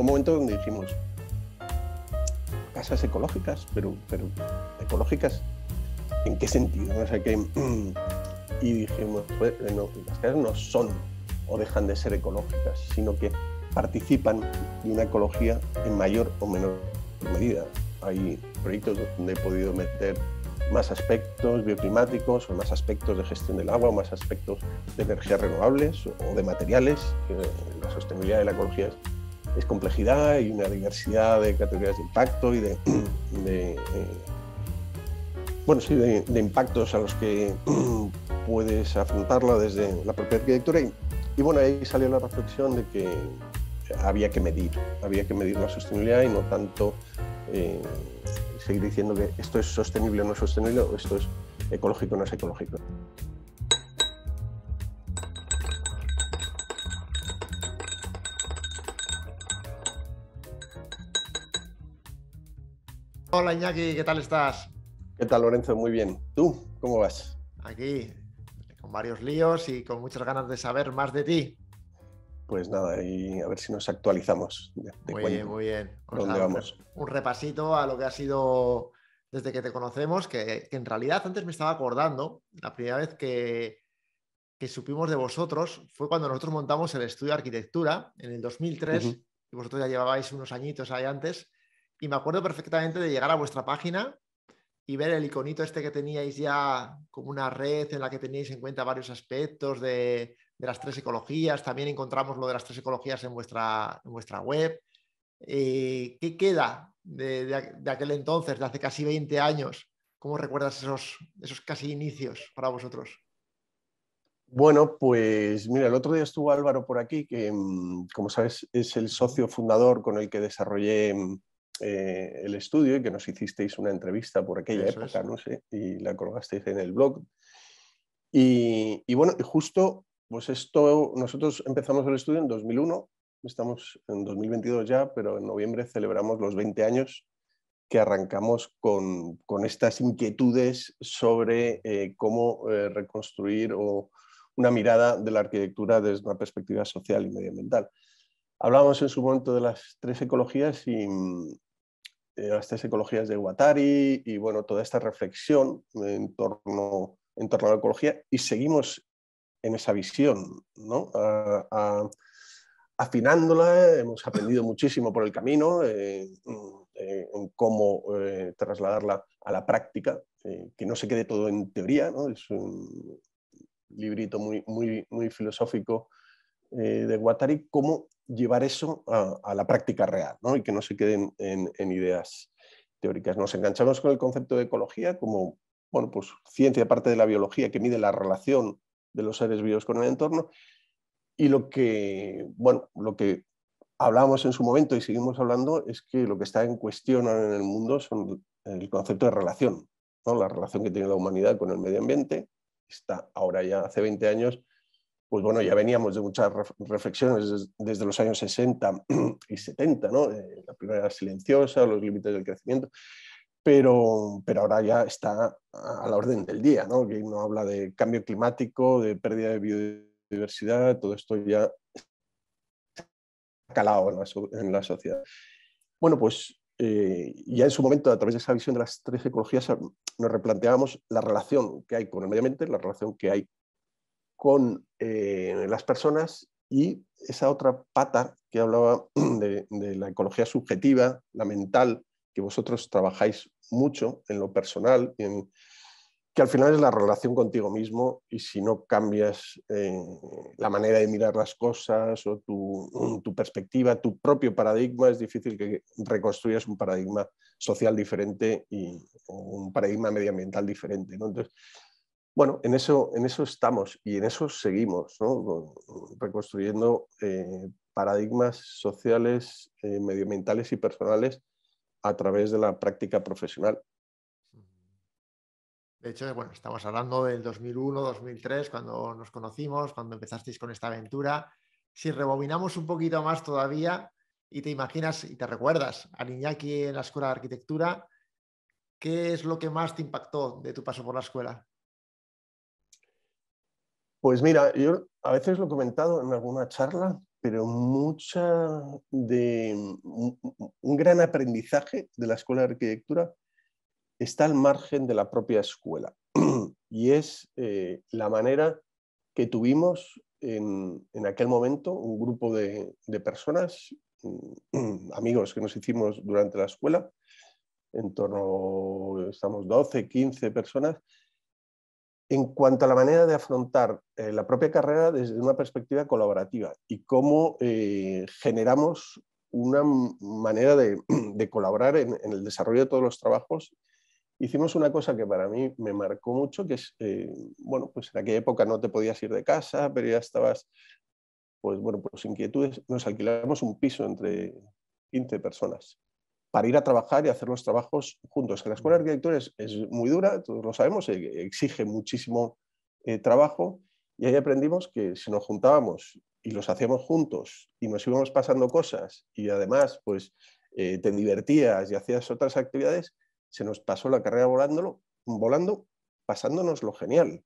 un momento donde dijimos, casas ecológicas, pero, pero ecológicas, ¿en qué sentido? que, y dijimos, pues, no, las casas no son o dejan de ser ecológicas, sino que participan de una ecología en mayor o menor medida. Hay proyectos donde he podido meter más aspectos bioclimáticos o más aspectos de gestión del agua o más aspectos de energías renovables o de materiales. La sostenibilidad de la ecología es es complejidad y una diversidad de categorías de impacto y de, eh, bueno, de, impactos a los que puedes afrontarla desde la propia arquitectura. Y, bueno, ahí salió la reflexión de que había que medir, había que medir la sostenibilidad y no tanto eh, seguir diciendo que esto es sostenible o no es sostenible, o esto es ecológico o no es ecológico. Hola Iñaki, ¿qué tal estás? ¿Qué tal Lorenzo? Muy bien. ¿Tú cómo vas? Aquí, con varios líos y con muchas ganas de saber más de ti. Pues nada, y a ver si nos actualizamos. muy bien, muy bien. Pues ¿Dónde vamos? Un repasito a lo que ha sido desde que te conocemos, que, en realidad antes me estaba acordando, la primera vez que, supimos de vosotros fue cuando nosotros montamos el estudio de arquitectura en el 2003 y vosotros ya llevabais unos añitos ahí antes y me acuerdo perfectamente de llegar a vuestra página y ver el iconito este que teníais ya como una red en la que teníais en cuenta varios aspectos de, las tres ecologías. También encontramos lo de las tres ecologías en vuestra, web. Eh, ¿Qué queda de, aquel entonces, de hace casi 20 años? ¿Cómo recuerdas esos, esos casi inicios para vosotros? Bueno, pues mira, el otro día estuvo Álvaro por aquí, que mm, como sabes es el socio fundador con el que desarrollé mm, eh, el estudio y que nos hicisteis una entrevista por aquella época, no sé, y la colgasteis en el blog. Y, y bueno, justo, pues esto, nosotros empezamos el estudio en 2001, estamos en 2022 ya, pero en noviembre celebramos los 20 años que arrancamos con, con estas inquietudes sobre eh, cómo eh, reconstruir o una mirada de la arquitectura desde una perspectiva social y medioambiental. Hablábamos en su momento de las tres ecologías y, las eh, tres ecologías de Guattari y bueno, toda esta reflexión en torno, a la ecología y seguimos en esa visión, ¿no? afinándola, hemos aprendido muchísimo por el camino eh, mm, en cómo eh, trasladarla a la práctica, que no se quede todo en teoría, es un librito muy, muy, muy filosófico de Guattari, cómo llevar eso a, la práctica real ¿no? y que no se queden en, ideas teóricas. Nos enganchamos con el concepto de ecología como bueno, pues, ciencia parte de la biología que mide la relación de los seres vivos con el entorno y lo que, bueno, lo que hablamos en su momento y seguimos hablando es que lo que está en cuestión en el mundo son el concepto de relación, ¿no? la relación que tiene la humanidad con el medio ambiente. Está ahora ya hace 20 años pues bueno, ya veníamos de muchas reflexiones desde los años 60 y 70, ¿no? Eh, la primera era silenciosa, los límites del crecimiento, pero, ahora ya está a la orden del día, ¿no? Que uno habla de cambio climático, de pérdida de biodiversidad, todo esto ya calado en la, sociedad. Bueno, pues eh, ya en su momento, a través de esa visión de las tres ecologías, nos replanteábamos la relación que hay con el medio ambiente, la relación que hay con eh, las personas y esa otra pata que hablaba de, la ecología subjetiva, la mental, que vosotros trabajáis mucho en lo personal, en, que al final es la relación contigo mismo y si no cambias eh, la manera de mirar las cosas o mm, tu, perspectiva, tu propio paradigma, es difícil que reconstruyas un paradigma social diferente y un paradigma medioambiental diferente. Entonces, bueno, en eso, estamos y en eso seguimos, reconstruyendo eh, paradigmas sociales, eh, medioambientales y personales a través de la práctica profesional. De hecho, bueno, estamos hablando del 2001, 2003, cuando nos conocimos, cuando empezasteis con esta aventura. Si rebobinamos un poquito más todavía y te imaginas y te recuerdas a Niñaki en la Escuela de Arquitectura, ¿qué es lo que más te impactó de tu paso por la escuela? Pues mira, yo a veces lo he comentado en alguna charla, pero mucha de un gran aprendizaje de la escuela de arquitectura está al margen de la propia escuela y es eh, la manera que tuvimos en, aquel momento un grupo de, de personas, mm, amigos que nos hicimos durante la escuela, en torno, estamos 12, 15 personas, en cuanto a la manera de afrontar eh, la propia carrera desde una perspectiva colaborativa y cómo eh, generamos una manera de, colaborar en, el desarrollo de todos los trabajos, hicimos una cosa que para mí me marcó mucho, que es, eh, bueno, pues en aquella época no te podías ir de casa, pero ya estabas, pues bueno, pues inquietudes, nos alquilamos un piso entre 15 personas para ir a trabajar y hacer los trabajos juntos. Que la escuela de arquitectura es, muy dura, todos lo sabemos, e, exige muchísimo eh, trabajo y ahí aprendimos que si nos juntábamos y los hacíamos juntos y nos íbamos pasando cosas y además pues eh, te divertías y hacías otras actividades, se nos pasó la carrera volándolo, volando, pasándonos lo genial.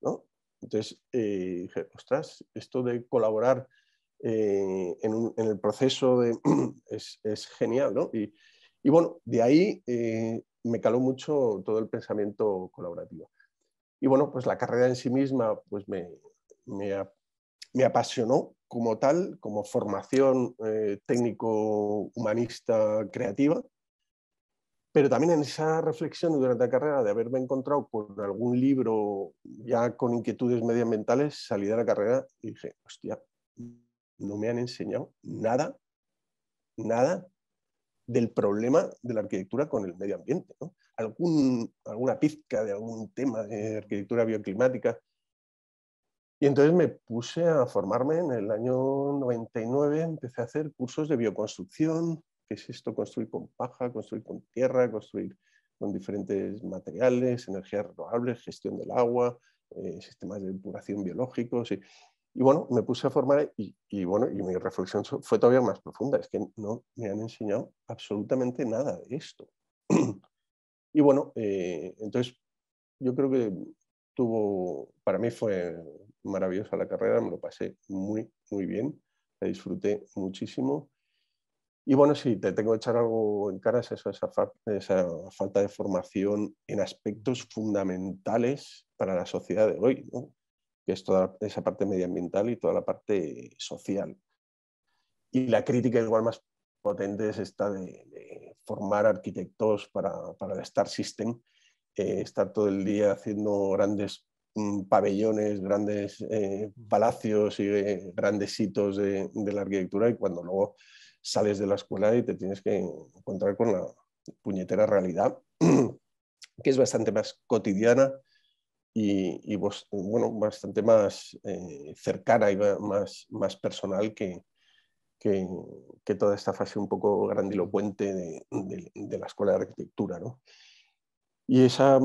¿no? Entonces eh, dije, ostras, esto de colaborar eh, en, el proceso de, es, genial, ¿no? Y, bueno, de ahí eh, me caló mucho todo el pensamiento colaborativo. Y bueno, pues la carrera en sí misma pues me, me, apasionó como tal, como formación eh, técnico-humanista creativa, pero también en esa reflexión durante la carrera de haberme encontrado con algún libro ya con inquietudes medioambientales, salí de la carrera y dije, hostia, no me han enseñado nada, nada del problema de la arquitectura con el medio ambiente. Algún, alguna pizca de algún tema de arquitectura bioclimática. Y entonces me puse a formarme en el año 99, empecé a hacer cursos de bioconstrucción, que es esto, construir con paja, construir con tierra, construir con diferentes materiales, energías renovables, gestión del agua, eh, sistemas de depuración biológicos. Y bueno, me puse a formar y, bueno, y mi reflexión fue todavía más profunda, es que no me han enseñado absolutamente nada de esto. y bueno, eh, entonces yo creo que tuvo, para mí fue maravillosa la carrera, me lo pasé muy, muy bien, la disfruté muchísimo. Y bueno, si te tengo que echar algo en cara es esa, esa falta de formación en aspectos fundamentales para la sociedad de hoy, es toda esa parte medioambiental y toda la parte social. Y la crítica igual más potente es esta de, formar arquitectos para, el Star System, eh, estar todo el día haciendo grandes mm, pabellones, grandes eh, palacios y eh, grandes hitos de, de la arquitectura y cuando luego sales de la escuela y te tienes que encontrar con la puñetera realidad, que es bastante más cotidiana, y, bueno, bastante más eh, cercana y más, más personal que, que, toda esta fase un poco grandilocuente de, la escuela de arquitectura. ¿no? Y esa,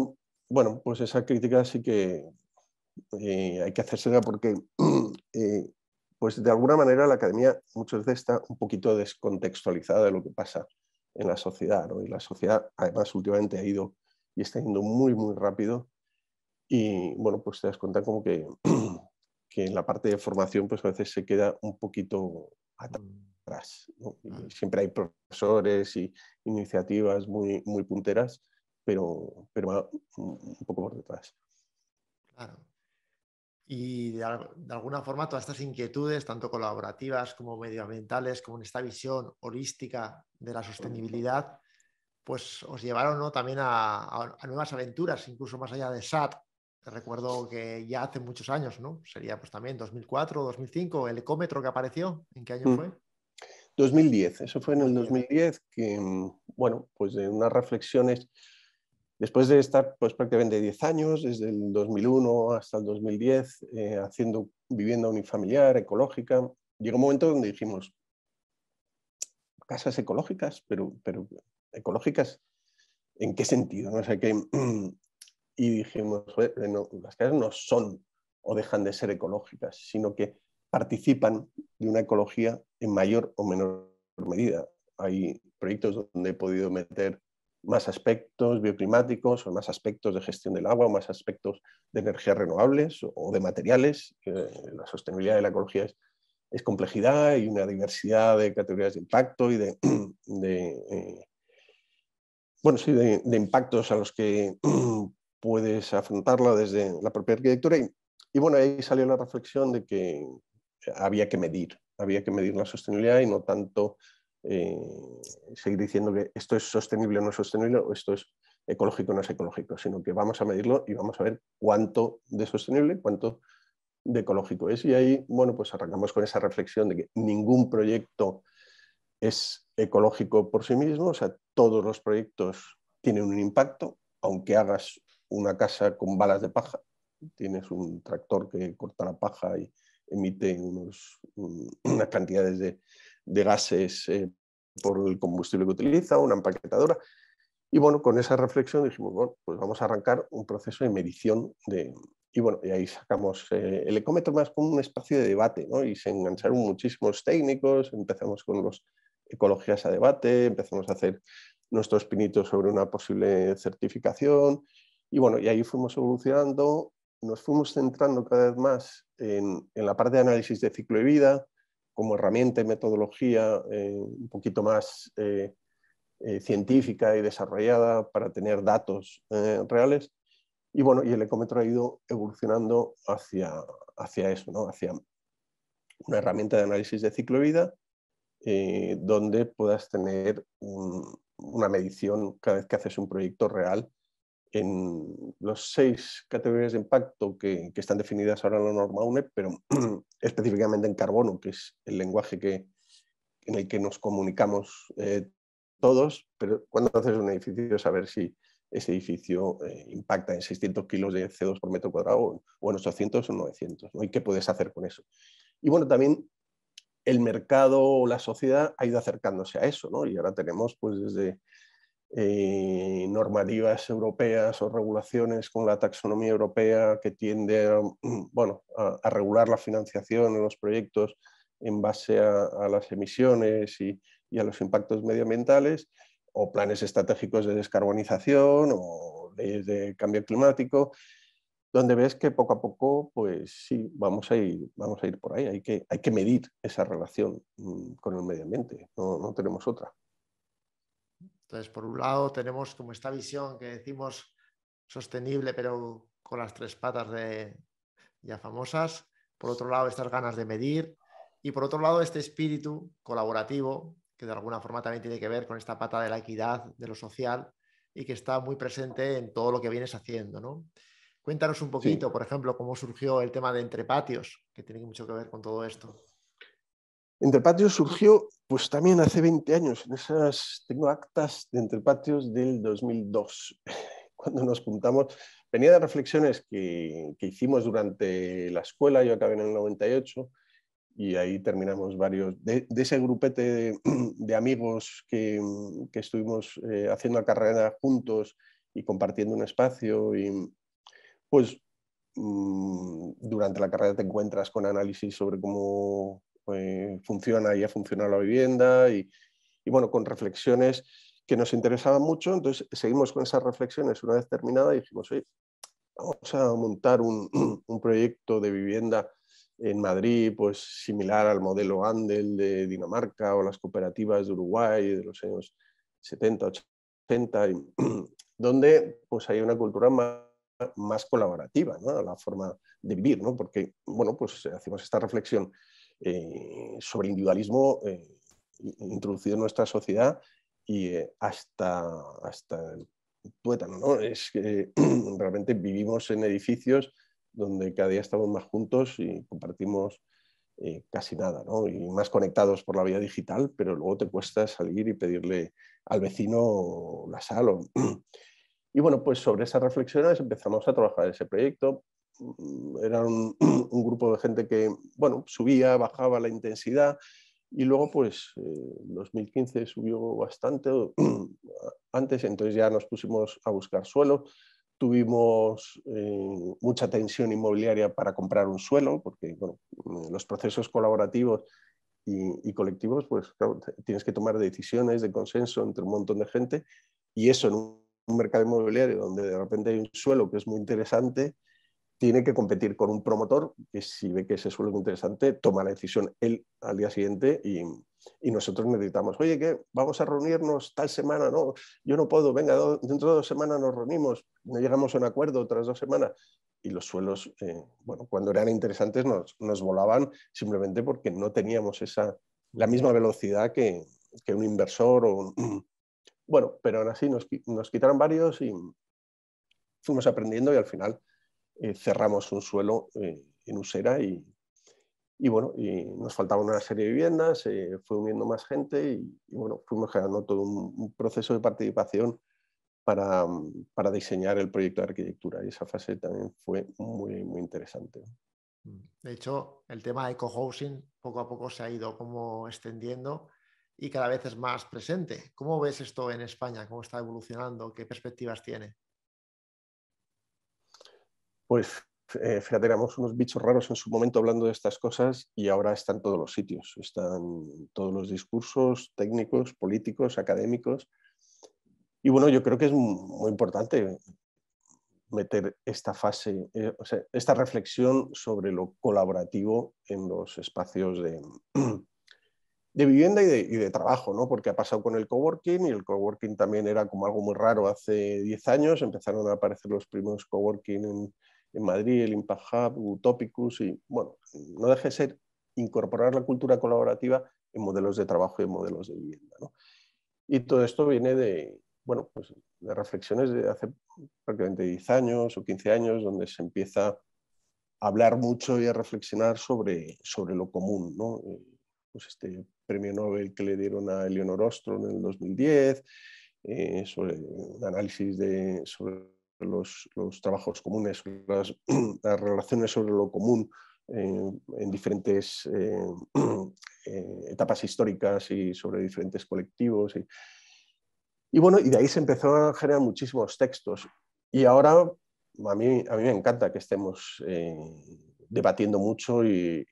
bueno, pues esa crítica sí que eh, hay que hacérsela porque, eh, pues de alguna manera la academia muchas veces está un poquito descontextualizada de lo que pasa en la sociedad, Y la sociedad además últimamente ha ido y está yendo muy, muy rápido y bueno, pues te das cuenta como que, en la parte de formación pues a veces se queda un poquito atrás. siempre hay profesores y iniciativas muy, muy punteras, pero, pero un poco por detrás. Claro. Y de, alguna forma todas estas inquietudes, tanto colaborativas como medioambientales, como en esta visión holística de la sostenibilidad, pues os llevaron también a, a, nuevas aventuras, incluso más allá de SAT, Recuerdo que ya hace muchos años, ¿no? Sería pues también 2004, 2005, el ecómetro que apareció, ¿en qué año mm. fue? 2010, eso fue en el 2010, que, mm, bueno, pues de unas reflexiones, después de estar pues prácticamente 10 años, desde el 2001 hasta el 2010, eh, haciendo vivienda unifamiliar, ecológica, llegó un momento donde dijimos, casas ecológicas, pero, pero ecológicas, ¿en qué sentido? ¿No? O sea, que y dijimos, eh, las casas no son o dejan de ser ecológicas, sino que participan de una ecología en mayor o menor medida. Hay proyectos donde he podido meter más aspectos bioclimáticos o más aspectos de gestión del agua o más aspectos de energías renovables o de materiales. la sostenibilidad de la ecología es, complejidad y una diversidad de categorías de impacto y de, eh, bueno, sí, de, impactos a los que puedes afrontarla desde la propia arquitectura. Y, bueno, ahí salió la reflexión de que eh, había que medir, había que medir la sostenibilidad y no tanto eh, seguir diciendo que esto es sostenible o no sostenible, o esto es ecológico o no es ecológico, sino que vamos a medirlo y vamos a ver cuánto de sostenible, cuánto de ecológico es. Y ahí, bueno, pues arrancamos con esa reflexión de que ningún proyecto es ecológico por sí mismo, o sea, todos los proyectos tienen un impacto, aunque hagas una casa con balas de paja. Tienes un tractor que corta la paja y emite unas cantidades de, gases eh, por el combustible que utiliza, una empaquetadora. Y bueno, con esa reflexión dijimos, bueno, pues vamos a arrancar un proceso de medición de... Y bueno, y ahí sacamos eh, el ecómetro más como un espacio de debate, ¿no? Y se engancharon muchísimos técnicos, empezamos con los ecologías a debate, empezamos a hacer nuestros pinitos sobre una posible certificación, y bueno, y ahí fuimos evolucionando, nos fuimos centrando cada vez más en, la parte de análisis de ciclo de vida, como herramienta y metodología eh, un poquito más eh, eh, científica y desarrollada para tener datos reales. Y bueno, y el ecómetro ha ido evolucionando hacia, hacia eso, ¿no? hacia una herramienta de análisis de ciclo de vida donde puedas tener una medición cada vez que haces un proyecto real en los seis categorías de impacto que, están definidas ahora en la norma UNEP, pero específicamente en carbono, que es el lenguaje que, en el que nos comunicamos eh, todos, pero cuando haces un edificio, saber si ese edificio eh, impacta en 600 kilos de CO2 por metro cuadrado o en 800 o 900, ¿no? ¿Y qué puedes hacer con eso? Y bueno, también el mercado o la sociedad ha ido acercándose a eso, ¿no? Y ahora tenemos, pues, desde eh, normativas europeas o regulaciones con la taxonomía europea que tiende a, bueno, a, regular la financiación de los proyectos en base a, las emisiones y, a los impactos medioambientales, o planes estratégicos de descarbonización o de cambio climático, donde ves que poco a poco, pues sí, vamos a ir, vamos a ir por ahí. Hay que, hay que medir esa relación mm, con el medio ambiente, no tenemos otra. Entonces, por un lado, tenemos como esta visión que decimos sostenible, pero con las tres patas ya famosas. Por otro lado, estas ganas de medir. Y por otro lado, este espíritu colaborativo, que de alguna forma también tiene que ver con esta pata de la equidad, de lo social, y que está muy presente en todo lo que vienes haciendo. Cuéntanos un poquito, por ejemplo, cómo surgió el tema de Entre Patios, que tiene mucho que ver con todo esto. Entrepatios surgió pues también hace 20 años, en esas, tengo actas de Entrepatios del 2002, cuando nos juntamos. Venía de reflexiones que, que hicimos durante la escuela, yo acabé en el 98, y ahí terminamos varios, de, ese grupete de, amigos que, que estuvimos eh, haciendo la carrera juntos y compartiendo un espacio. Y pues mm, durante la carrera te encuentras con análisis sobre cómo pues funciona y ha funcionado la vivienda y, bueno, con reflexiones que nos interesaban mucho, entonces seguimos con esas reflexiones una vez terminada y dijimos, oye, vamos a montar un, un proyecto de vivienda en Madrid, pues similar al modelo Andel de Dinamarca o las cooperativas de Uruguay de los años 70, 80, donde pues hay una cultura más, más colaborativa, ¿no? la forma de vivir, porque bueno, pues hacemos esta reflexión eh, sobre sobre individualismo eh, introducido en nuestra sociedad y eh, hasta, hasta el tuétano. Es que realmente vivimos en edificios donde cada día estamos más juntos y compartimos casi nada, y más conectados por la vía digital, pero luego te cuesta salir y pedirle al vecino la sal. Y bueno, pues sobre esas reflexiones empezamos a trabajar ese proyecto era un, grupo de gente que, bueno, subía, bajaba la intensidad y luego, pues, 2015 eh, subió bastante antes, entonces ya nos pusimos a buscar suelo. Tuvimos eh, mucha tensión inmobiliaria para comprar un suelo, porque eh, los procesos colaborativos y, colectivos, pues tienes que tomar decisiones de consenso entre un montón de gente y eso en un mercado inmobiliario donde de repente hay un suelo que es muy interesante, tiene que competir con un promotor que si ve que ese suelo es interesante, toma la decisión él al día siguiente y, y nosotros necesitamos, oye, que vamos a reunirnos tal semana, no, yo no puedo, venga, dentro de dos semanas nos reunimos, no llegamos a un acuerdo otras dos semanas. Y los suelos, eh, bueno, cuando eran interesantes nos, volaban simplemente porque no teníamos esa, la misma velocidad que, un inversor o Bueno, pero aún así nos, nos quitaron varios y fuimos aprendiendo y al final eh, cerramos un suelo eh, en Usera y, y bueno, nos faltaban una serie de viviendas, eh, fue uniendo más gente y, bueno, fuimos generando todo un, proceso de participación para, para, diseñar el proyecto de arquitectura y esa fase también fue muy, muy interesante. De hecho, el tema eco-housing poco a poco se ha ido como extendiendo y cada vez es más presente. ¿Cómo ves esto en España? ¿Cómo está evolucionando? ¿Qué perspectivas tiene? pues eh, fíjate, éramos unos bichos raros en su momento hablando de estas cosas y ahora están todos los sitios, están todos los discursos técnicos, políticos, académicos. Y bueno, yo creo que es muy importante meter esta fase, eh, o sea, esta reflexión sobre lo colaborativo en los espacios de, de vivienda y de, y de, trabajo, ¿no? porque ha pasado con el coworking y el coworking también era como algo muy raro hace 10 años, empezaron a aparecer los primeros coworking en en Madrid, el Impact Hub, Utopicus, y bueno, no deje de ser incorporar la cultura colaborativa en modelos de trabajo y en modelos de vivienda. Y todo esto viene de, bueno, pues de reflexiones de hace prácticamente 10 años o 15 años, donde se empieza a hablar mucho y a reflexionar sobre, sobre lo común. Eh, pues este premio Nobel que le dieron a Eleonor Ostrom en el 2010, eh, sobre un análisis de, sobre los, trabajos comunes, las, relaciones sobre lo común eh, en diferentes eh, eh, etapas históricas y sobre diferentes colectivos. Y, bueno, y de ahí se empezó a generar muchísimos textos. Y ahora a mí, a mí me encanta que estemos debatiendo mucho y,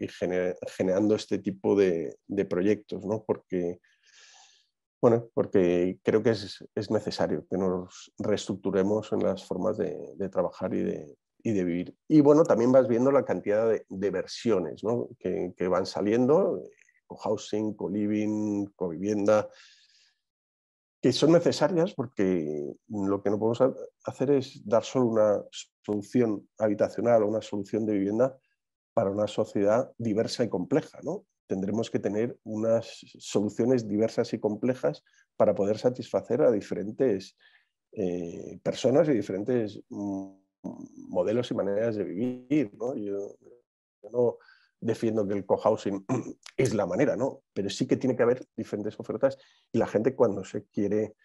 generando este tipo de, de proyectos, ¿no? porque bueno, porque creo que es, necesario que nos reestructuremos en las formas de, trabajar y de, vivir. Y bueno, también vas viendo la cantidad de, versiones que, van saliendo, eh, co-housing, co-living, co-vivienda, que son necesarias porque lo que no podemos hacer es dar solo una solución habitacional o una solución de vivienda para una sociedad diversa y compleja. ¿no? tendremos que tener unas soluciones diversas y complejas para poder satisfacer a diferentes eh, personas y diferentes modelos y maneras de vivir. ¿no? Yo, no defiendo que el cohousing es la manera, ¿no? pero sí que tiene que haber diferentes ofertas y la gente cuando se quiere,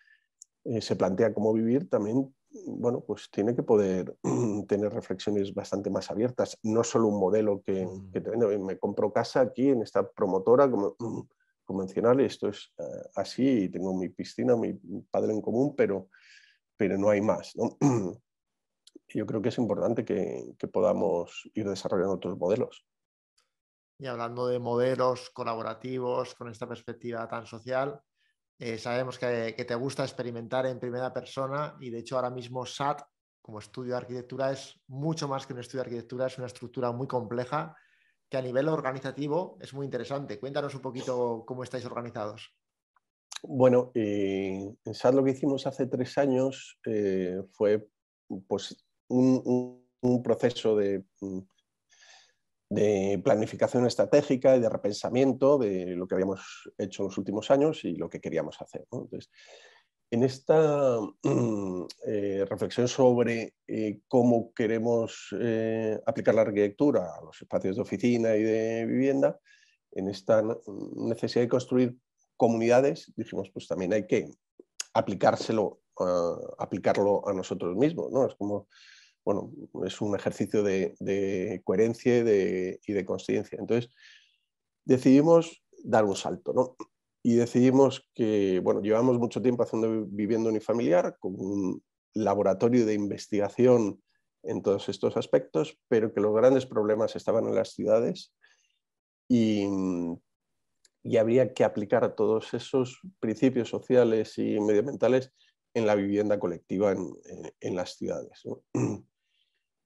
eh, se plantea cómo vivir, también bueno, pues tiene que poder tener reflexiones bastante más abiertas, no solo un modelo que, mm. me compro casa aquí en esta promotora como, convencional, esto es eh, así, tengo mi piscina, mi padre en común, pero, pero no hay más. Yo creo que es importante que podamos ir desarrollando otros modelos. Y hablando de modelos colaborativos con esta perspectiva tan social, eh, sabemos que, te gusta experimentar en primera persona y de hecho ahora mismo SAT como estudio de arquitectura es mucho más que un estudio de arquitectura, es una estructura muy compleja que a nivel organizativo es muy interesante. Cuéntanos un poquito cómo estáis organizados. Bueno, eh, en SAT lo que hicimos hace tres años eh, fue pues, un, proceso de... Mm, de planificación estratégica y de repensamiento de lo que habíamos hecho en los últimos años y lo que queríamos hacer. Entonces, en esta mm, eh, reflexión sobre eh, cómo queremos eh, aplicar la arquitectura a los espacios de oficina y de vivienda, en esta necesidad de construir comunidades, dijimos, pues también hay que aplicárselo, ah, aplicarlo a nosotros mismos, ¿no? Es como bueno, es un ejercicio de, coherencia y de, consciencia. Entonces, decidimos dar un salto, ¿no? Y decidimos que, bueno, llevamos mucho tiempo haciendo viviendo unifamiliar con un laboratorio de investigación en todos estos aspectos, pero que los grandes problemas estaban en las ciudades y, habría que aplicar todos esos principios sociales y medioambientales en la vivienda colectiva en, en las ciudades. ¿no?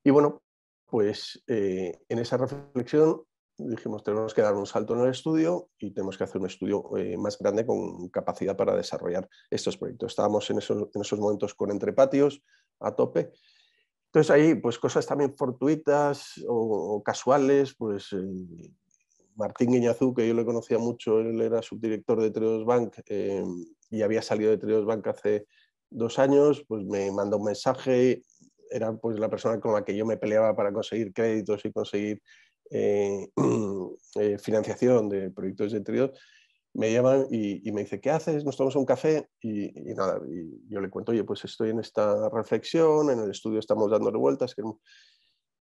Y bueno, pues eh, en esa reflexión dijimos, tenemos que dar un salto en el estudio y tenemos que hacer un estudio eh, más grande con capacidad para desarrollar estos proyectos. Estábamos en esos, momentos con entrepatios a tope. Entonces ahí, pues cosas también fortuitas o, casuales, pues eh, Martín Guiñazú, que yo le conocía mucho, él era subdirector de Tresbank Bank y había salido de Tresbank Bank hace dos años, pues me mandó un mensaje era pues la persona con la que yo me peleaba para conseguir créditos y conseguir eh, eh, financiación de proyectos de interior, me llaman y, me dice, ¿qué haces? Nos tomamos un café y, nada, yo le cuento, oye, pues estoy en esta reflexión, en el estudio estamos dándole vueltas.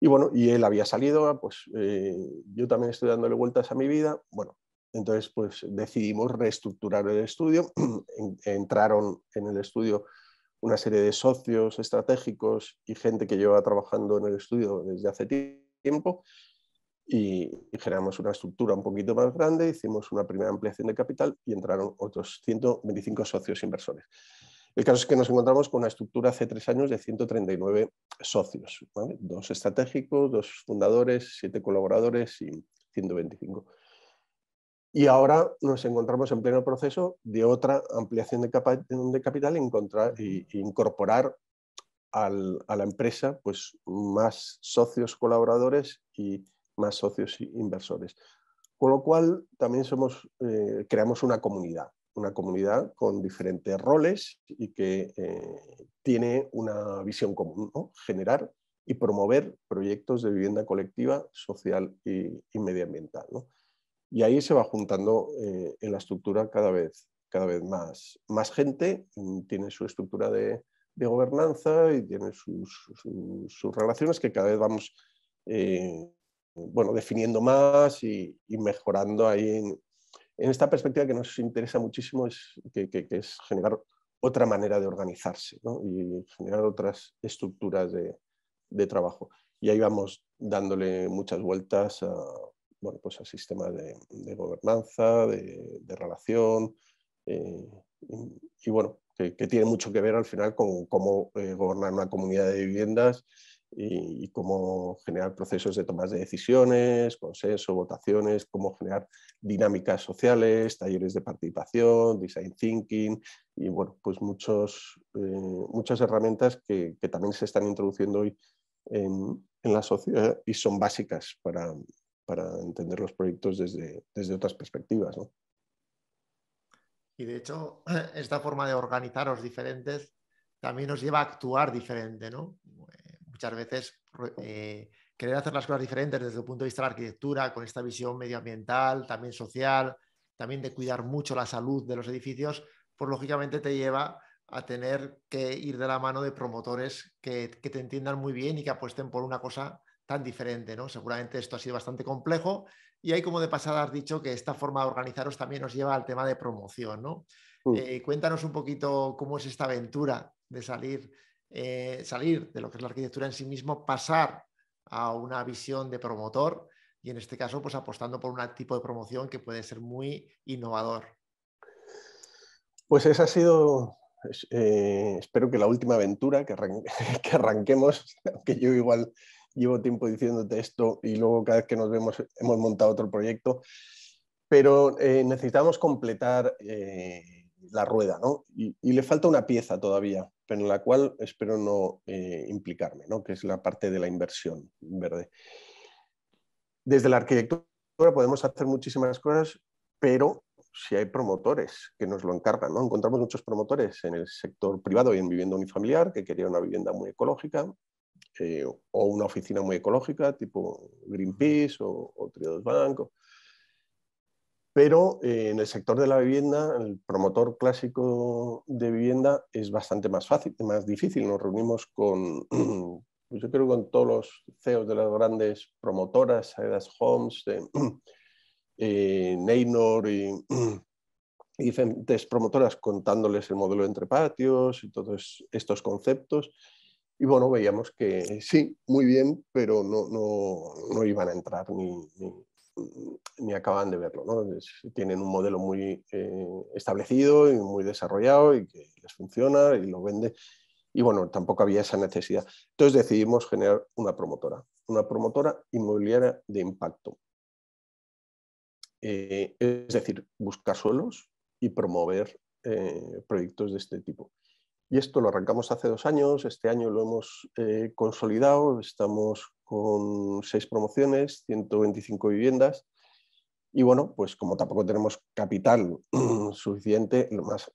Y bueno, y él había salido, pues eh, yo también estoy dándole vueltas a mi vida. Bueno, entonces pues decidimos reestructurar el estudio, entraron en el estudio una serie de socios estratégicos y gente que lleva trabajando en el estudio desde hace tiempo y, generamos una estructura un poquito más grande, hicimos una primera ampliación de capital y entraron otros 125 socios inversores. El caso es que nos encontramos con una estructura hace tres años de 139 socios, dos estratégicos, dos fundadores, siete colaboradores y 125. Y ahora nos encontramos en pleno proceso de otra ampliación de, capital e incorporar a la empresa pues, más socios colaboradores y más socios inversores. Con lo cual también somos, eh, creamos una comunidad, una comunidad con diferentes roles y que eh, tiene una visión común, generar y promover proyectos de vivienda colectiva, social y, medioambiental. Y ahí se va juntando eh, en la estructura cada vez, cada vez más, más gente, mm, tiene su estructura de, gobernanza y tiene sus, relaciones que cada vez vamos eh, bueno, definiendo más y, mejorando ahí en, esta perspectiva que nos interesa muchísimo, es, que, es generar otra manera de organizarse y generar otras estructuras de, de trabajo. Y ahí vamos dándole muchas vueltas a, bueno, pues a sistemas de, gobernanza, de, relación, eh, y, bueno, que, tiene mucho que ver al final con cómo eh, gobernar una comunidad de viviendas y, cómo generar procesos de tomas de decisiones, consenso, votaciones, cómo generar dinámicas sociales, talleres de participación, design thinking y bueno, pues muchos, eh, muchas herramientas que, también se están introduciendo hoy en la sociedad y son básicas para, para entender los proyectos desde, otras perspectivas. Y de hecho, esta forma de organizaros diferentes también nos lleva a actuar diferente, eh, Muchas veces eh, querer hacer las cosas diferentes desde el punto de vista de la arquitectura, con esta visión medioambiental, también social, también de cuidar mucho la salud de los edificios, pues lógicamente te lleva a tener que ir de la mano de promotores que, que te entiendan muy bien y que apuesten por una cosa tan diferente, ¿no? Seguramente esto ha sido bastante complejo y hay como de pasada has dicho que esta forma de organizaros también nos lleva al tema de promoción, ¿no? Mm. Eh, cuéntanos un poquito cómo es esta aventura de salir, eh, salir de lo que es la arquitectura en sí mismo, pasar a una visión de promotor y en este caso pues apostando por un tipo de promoción que puede ser muy innovador. Pues esa ha sido, eh, espero que la última aventura que, que arranquemos, aunque yo igual llevo tiempo diciéndote esto y luego cada vez que nos vemos hemos montado otro proyecto, pero eh, necesitamos completar eh, la rueda, ¿no? Y, le falta una pieza todavía, pero en la cual espero no eh, implicarme, Que es la parte de la inversión verde. Desde la arquitectura podemos hacer muchísimas cosas, pero si hay promotores que nos lo encargan. Encontramos muchos promotores en el sector privado y en vivienda unifamiliar que querían una vivienda muy ecológica eh, o una oficina muy ecológica, tipo Greenpeace o, Triodos Banco. Pero eh, en el sector de la vivienda, el promotor clásico de vivienda es bastante más fácil, más difícil. Nos reunimos con, pues yo creo con todos los CEOs de las grandes promotoras, Aedas Homes, eh, Neynor y, diferentes promotoras contándoles el modelo entre patios y todos estos conceptos y bueno, veíamos que sí, muy bien, pero no, iban a entrar ni, acaban de verlo. ¿no? tienen un modelo muy eh, establecido y muy desarrollado y que les funciona y lo vende. Y bueno, tampoco había esa necesidad. Entonces decidimos generar una promotora, una promotora inmobiliaria de impacto. Eh, es decir, buscar suelos y promover eh, proyectos de este tipo. Y esto lo arrancamos hace dos años, este año lo hemos eh, consolidado, estamos con seis promociones, 125 viviendas. Y bueno, pues como tampoco tenemos capital suficiente, lo, más,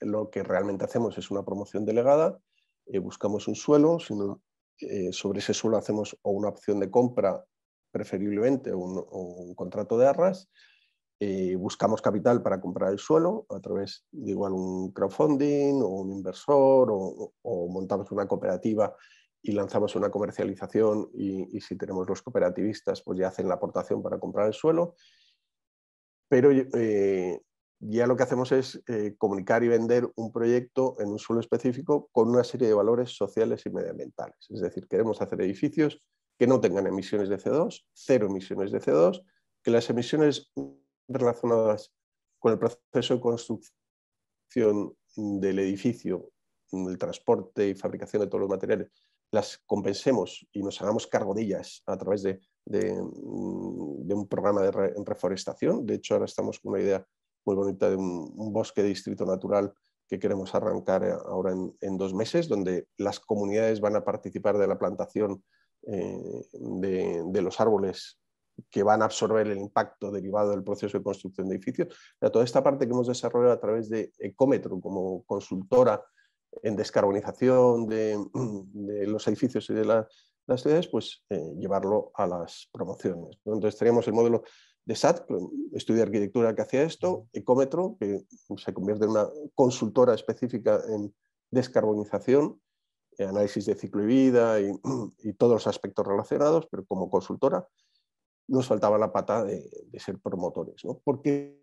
lo que realmente hacemos es una promoción delegada, eh, buscamos un suelo, sino, eh, sobre ese suelo hacemos o una opción de compra preferiblemente o un contrato de arras eh, buscamos capital para comprar el suelo a través de igual un crowdfunding o un inversor o, montamos una cooperativa y lanzamos una comercialización y, si tenemos los cooperativistas pues ya hacen la aportación para comprar el suelo. Pero eh, ya lo que hacemos es eh, comunicar y vender un proyecto en un suelo específico con una serie de valores sociales y medioambientales. Es decir, queremos hacer edificios que no tengan emisiones de CO2, cero emisiones de CO2, que las emisiones relacionadas con el proceso de construcción del edificio, el transporte y fabricación de todos los materiales, las compensemos y nos hagamos cargo de ellas a través de, mm, un programa de reforestación. De hecho, ahora estamos con una idea muy bonita de un, bosque de distrito natural que queremos arrancar eh, ahora en, dos meses, donde las comunidades van a participar de la plantación eh, de, de, los árboles que van a absorber el impacto derivado del proceso de construcción de edificios. toda esta parte que hemos desarrollado a través de Ecómetro como consultora en descarbonización de, los edificios y de las ciudades, pues eh, llevarlo a las promociones. Entonces teníamos el modelo de SAT, estudio de arquitectura que hacía esto, Ecómetro, que se convierte en una consultora específica en descarbonización, eh, análisis de ciclo y vida y todos los aspectos relacionados, pero como consultora nos faltaba la pata de, ser promotores, ¿no? porque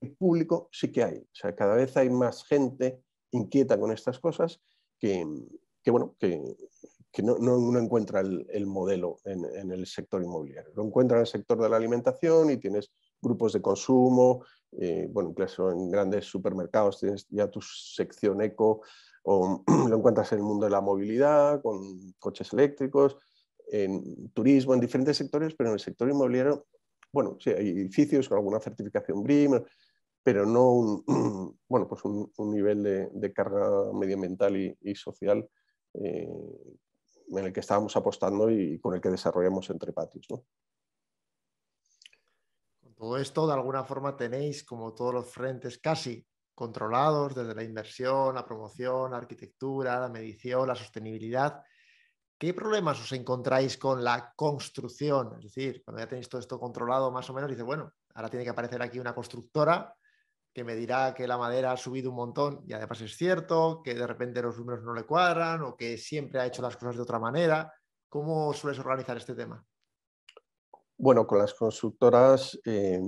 el público sí que hay, o sea, cada vez hay más gente inquieta con estas cosas que, bueno, que, no, encuentra el, modelo en, el sector inmobiliario. Lo encuentra en el sector de la alimentación y tienes grupos de consumo, eh, bueno, incluso en grandes supermercados tienes ya tu sección eco, o lo encuentras en el mundo de la movilidad, con coches eléctricos, en turismo, en diferentes sectores, pero en el sector inmobiliario, bueno, sí, hay edificios con alguna certificación BRIM, pero no un, bueno, pues un, nivel de, carga medioambiental y, social eh, en el que estábamos apostando y con el que desarrollamos entre patios. ¿no? Con todo esto, de alguna forma tenéis como todos los frentes casi controlados, desde la inversión, la promoción, la arquitectura, la medición, la sostenibilidad. ¿Qué problemas os encontráis con la construcción? Es decir, cuando ya tenéis todo esto controlado más o menos, dice bueno, ahora tiene que aparecer aquí una constructora que me dirá que la madera ha subido un montón y además es cierto, que de repente los números no le cuadran o que siempre ha hecho las cosas de otra manera. ¿Cómo sueles organizar este tema? Bueno, con las constructoras, eh,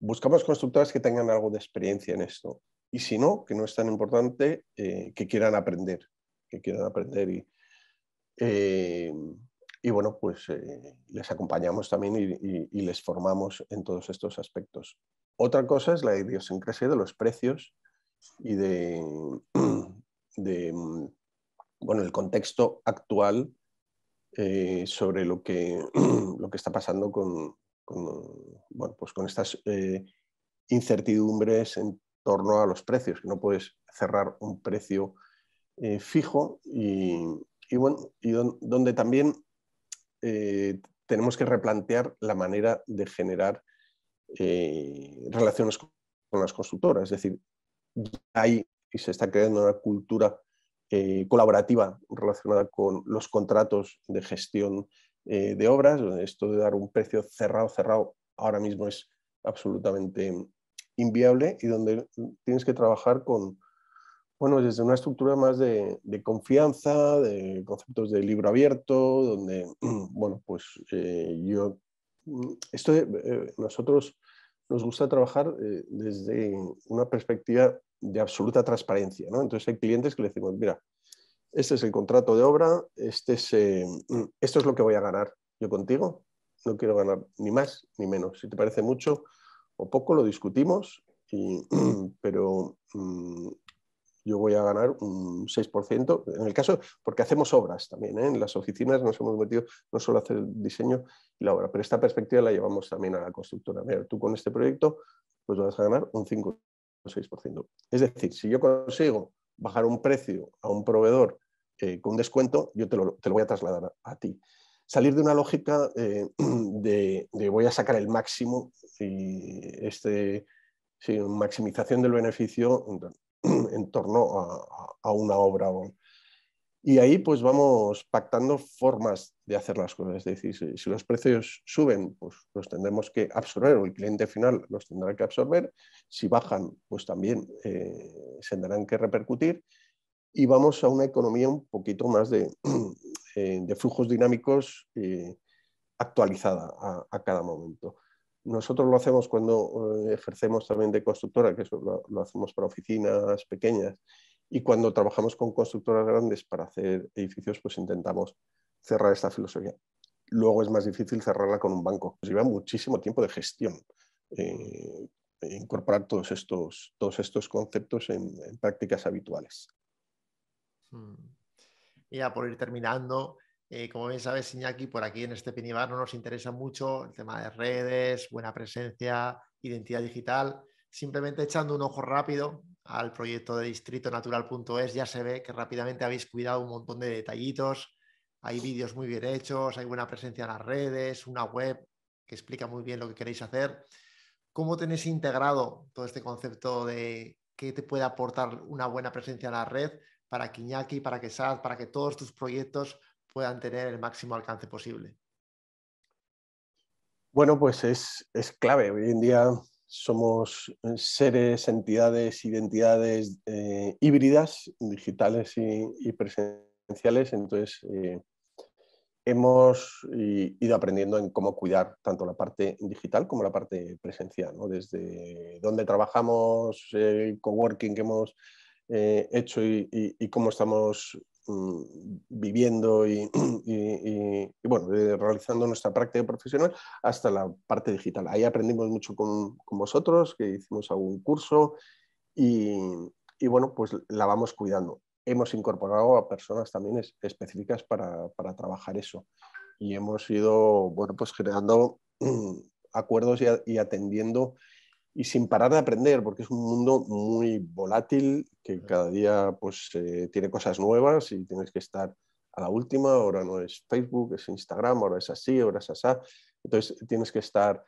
buscamos constructoras que tengan algo de experiencia en esto. Y si no, que no es tan importante, eh, que quieran aprender, que quieran aprender y, eh, y bueno, pues eh, les acompañamos también y, les formamos en todos estos aspectos. Otra cosa es la idiosincrasia de los precios y de, mm, bueno, el contexto actual eh, sobre lo que, lo que está pasando con, pues con estas incertidumbres en torno a los precios, que no puedes cerrar un precio fijo y, y, bueno, y donde también eh, tenemos que replantear la manera de generar eh, relaciones con, las constructoras. Es decir, hay y se está creando una cultura eh, colaborativa relacionada con los contratos de gestión de obras. Esto de dar un precio cerrado, cerrado, ahora mismo es absolutamente inviable y donde tienes que trabajar con, bueno, desde una estructura más de, confianza, de conceptos de libro abierto, donde, bueno, pues eh, yo, mm, esto, eh, eh, nosotros nos gusta trabajar desde una perspectiva de absoluta transparencia, ¿no? Entonces hay clientes que le decimos, mira, este es el contrato de obra, este es, mm, esto es lo que voy a ganar yo contigo, no quiero ganar ni más ni menos. Si te parece mucho o poco, lo discutimos, y, pero mm, yo voy a ganar un 6%, en el caso, porque hacemos obras también, ¿eh? en las oficinas nos hemos metido no solo a hacer el diseño y la obra, pero esta perspectiva la llevamos también a la constructora. Mira, tú con este proyecto pues vas a ganar un 5 o 6%. Es decir, si yo consigo bajar un precio a un proveedor eh, con un descuento, yo te lo, te voy a trasladar a, ti. Salir de una lógica eh, de, voy a sacar el máximo y este, maximización del beneficio, en torno a, una obra. Y ahí pues vamos pactando formas de hacer las cosas. Es decir, si, los precios suben, pues los tendremos que absorber o el cliente final los tendrá que absorber. Si bajan, pues también eh, se tendrán que repercutir. Y vamos a una economía un poquito más de, eh, flujos dinámicos eh, actualizada a, cada momento nosotros lo hacemos cuando eh, ejercemos también de constructora, que eso lo, hacemos para oficinas pequeñas, y cuando trabajamos con constructoras grandes para hacer edificios, pues intentamos cerrar esta filosofía. Luego es más difícil cerrarla con un banco. lleva muchísimo tiempo de gestión eh, e incorporar todos estos, todos estos conceptos en, en prácticas habituales. Hmm. Ya por ir terminando, eh, como bien sabes, Iñaki, por aquí en este Pinibar no nos interesa mucho el tema de redes, buena presencia, identidad digital. Simplemente echando un ojo rápido al proyecto de natural.es ya se ve que rápidamente habéis cuidado un montón de detallitos. Hay vídeos muy bien hechos, hay buena presencia en las redes, una web que explica muy bien lo que queréis hacer. ¿Cómo tenéis integrado todo este concepto de qué te puede aportar una buena presencia en la red para Kiñaki, para que SAD, para que todos tus proyectos puedan tener el máximo alcance posible? Bueno, pues es, clave. Hoy en día somos eh, seres, entidades, identidades eh, híbridas, digitales y, presenciales. Entonces, eh, hemos ido aprendiendo en cómo cuidar tanto la parte digital como la parte presencial, ¿no? desde dónde trabajamos, el coworking que hemos hecho y, cómo estamos Mm, viviendo y, y, bueno, realizando nuestra práctica profesional hasta la parte digital. Ahí aprendimos mucho con, vosotros, que hicimos algún curso y, bueno, pues la vamos cuidando. Hemos incorporado a personas también específicas para, para, trabajar eso y hemos ido, bueno, pues generando acuerdos y, atendiendo y sin parar de aprender, porque es un mundo muy volátil, que cada día pues, tiene cosas nuevas y tienes que estar a la última, ahora no es Facebook, es Instagram, ahora es así, ahora es así, entonces tienes que estar...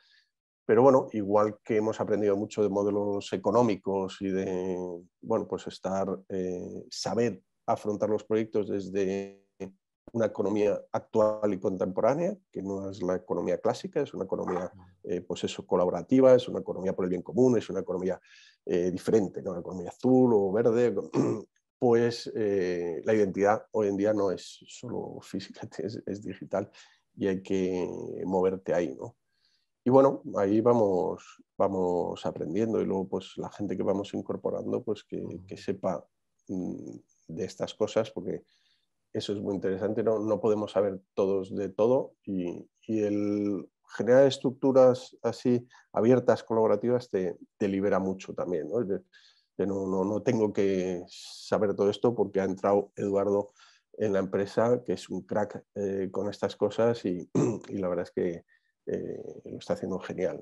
Pero bueno, igual que hemos aprendido mucho de modelos económicos y de, bueno, pues estar, eh, saber afrontar los proyectos desde una economía actual y contemporánea, que no es la economía clásica, es una economía eh, pues eso, colaborativa, es una economía por el bien común, es una economía eh, diferente, ¿no? una economía azul o verde, pues eh, la identidad hoy en día no es solo física, es, digital y hay que moverte ahí. ¿no? Y bueno, ahí vamos, vamos aprendiendo y luego pues la gente que vamos incorporando pues que, sepa mm, de estas cosas porque eso es muy interesante, no, no podemos saber todos de todo y, el generar estructuras así abiertas, colaborativas, te, libera mucho también. ¿no? no, tengo que saber todo esto porque ha entrado Eduardo en la empresa, que es un crack eh, con estas cosas y, la verdad es que eh, lo está haciendo genial.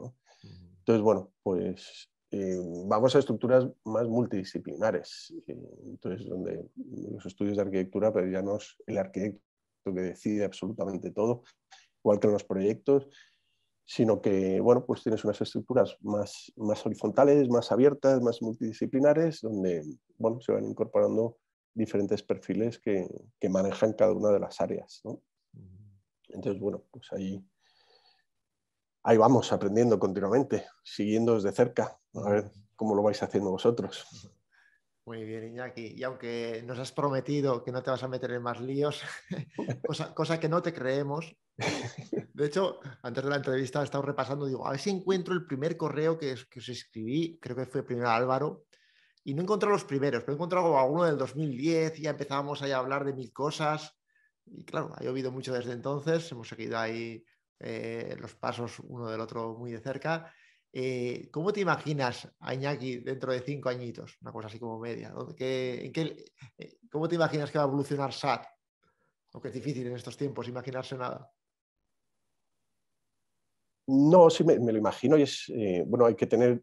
Entonces, bueno, pues eh, vamos a estructuras más multidisciplinares. Eh, entonces, donde los estudios de arquitectura, pero pues, ya no es el arquitecto que decide absolutamente todo, igual que en los proyectos, sino que, bueno, pues tienes unas estructuras más, más horizontales, más abiertas, más multidisciplinares, donde, bueno, se van incorporando diferentes perfiles que, manejan cada una de las áreas, Entonces, bueno, pues ahí ahí vamos, aprendiendo continuamente, siguiéndoos de cerca, a ver cómo lo vais haciendo vosotros. Muy bien, Iñaki. Y aunque nos has prometido que no te vas a meter en más líos, cosa, que no te creemos. De hecho, antes de la entrevista he estado repasando, digo, a ver si encuentro el primer correo que, que os escribí, creo que fue primero Álvaro, y no he encontrado los primeros, pero he encontrado alguno del 2010, ya empezábamos a hablar de mil cosas. Y claro, ha llovido mucho desde entonces, hemos seguido ahí eh, los pasos uno del otro muy de cerca. Eh, ¿Cómo te imaginas a Iñaki dentro de cinco añitos? Una cosa así como media. Eh, ¿Cómo te imaginas que va a evolucionar SAT? Aunque es difícil en estos tiempos imaginarse nada. No, sí me, lo imagino y es, bueno, hay que tener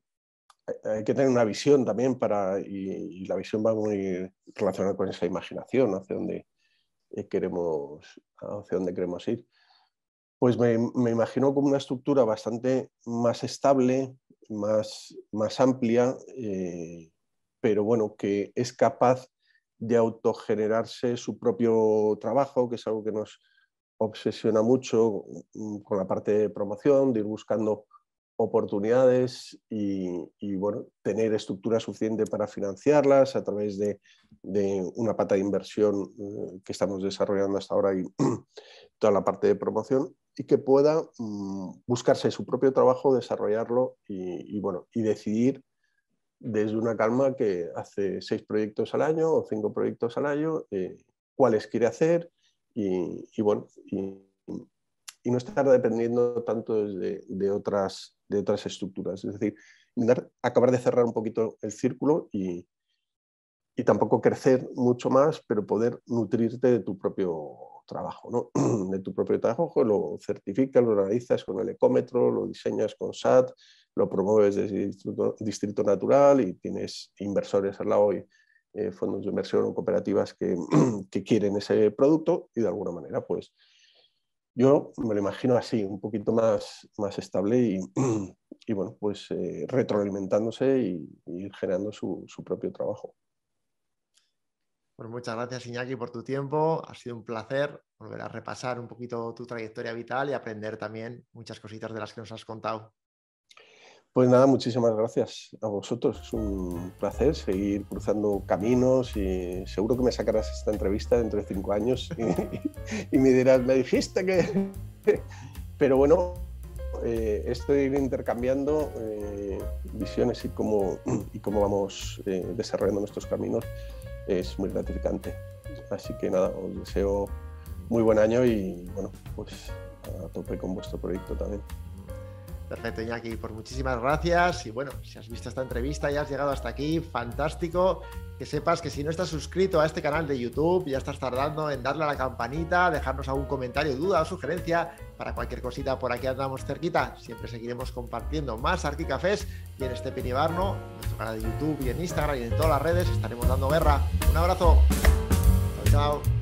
hay que tener una visión también para, y, la visión va muy relacionada con esa imaginación, hacia dónde queremos, hacia dónde queremos ir pues me, imagino como una estructura bastante más estable, más, amplia, eh, pero bueno, que es capaz de autogenerarse su propio trabajo, que es algo que nos obsesiona mucho mm, con la parte de promoción, de ir buscando oportunidades y, tener estructura suficiente para financiarlas a través de, de, una pata de inversión eh, que estamos desarrollando hasta ahora y toda la parte de promoción y que pueda mm, buscarse su propio trabajo, desarrollarlo y, bueno, y decidir desde una calma que hace seis proyectos al año o cinco proyectos al año, eh, cuáles quiere hacer y, bueno, y, no estar dependiendo tanto de, otras, de otras estructuras. Es decir, acabar de cerrar un poquito el círculo y, y tampoco crecer mucho más, pero poder nutrirte de tu propio trabajo, ¿no? de tu propio trabajo, lo certificas, lo analizas con el ecómetro, lo diseñas con SAT, lo promueves desde distrito, distrito natural y tienes inversores al lado y eh, fondos de inversión o cooperativas que, quieren ese producto y de alguna manera pues yo me lo imagino así, un poquito más, más estable y, bueno, pues eh, retroalimentándose y, generando su propio trabajo. Pues muchas gracias Iñaki por tu tiempo. Ha sido un placer volver a repasar un poquito tu trayectoria vital y aprender también muchas cositas de las que nos has contado. Pues nada, muchísimas gracias a vosotros. Es un placer seguir cruzando caminos y seguro que me sacarás esta entrevista dentro de cinco años y, me dirás, me dijiste que... Pero bueno, eh, estoy intercambiando eh, visiones y cómo, y cómo vamos eh, desarrollando nuestros caminos es muy gratificante. Así que nada, os deseo muy buen año y bueno, pues a tope con vuestro proyecto también. Perfecto, Iñaki. Pues muchísimas gracias. Y bueno, si has visto esta entrevista y has llegado hasta aquí, fantástico. Que sepas que si no estás suscrito a este canal de YouTube, ya estás tardando en darle a la campanita, dejarnos algún comentario, duda o sugerencia. Para cualquier cosita por aquí andamos cerquita. Siempre seguiremos compartiendo más Arquicafés y en este en nuestro canal de YouTube y en Instagram y en todas las redes estaremos dando guerra. Un abrazo. Chao, chao.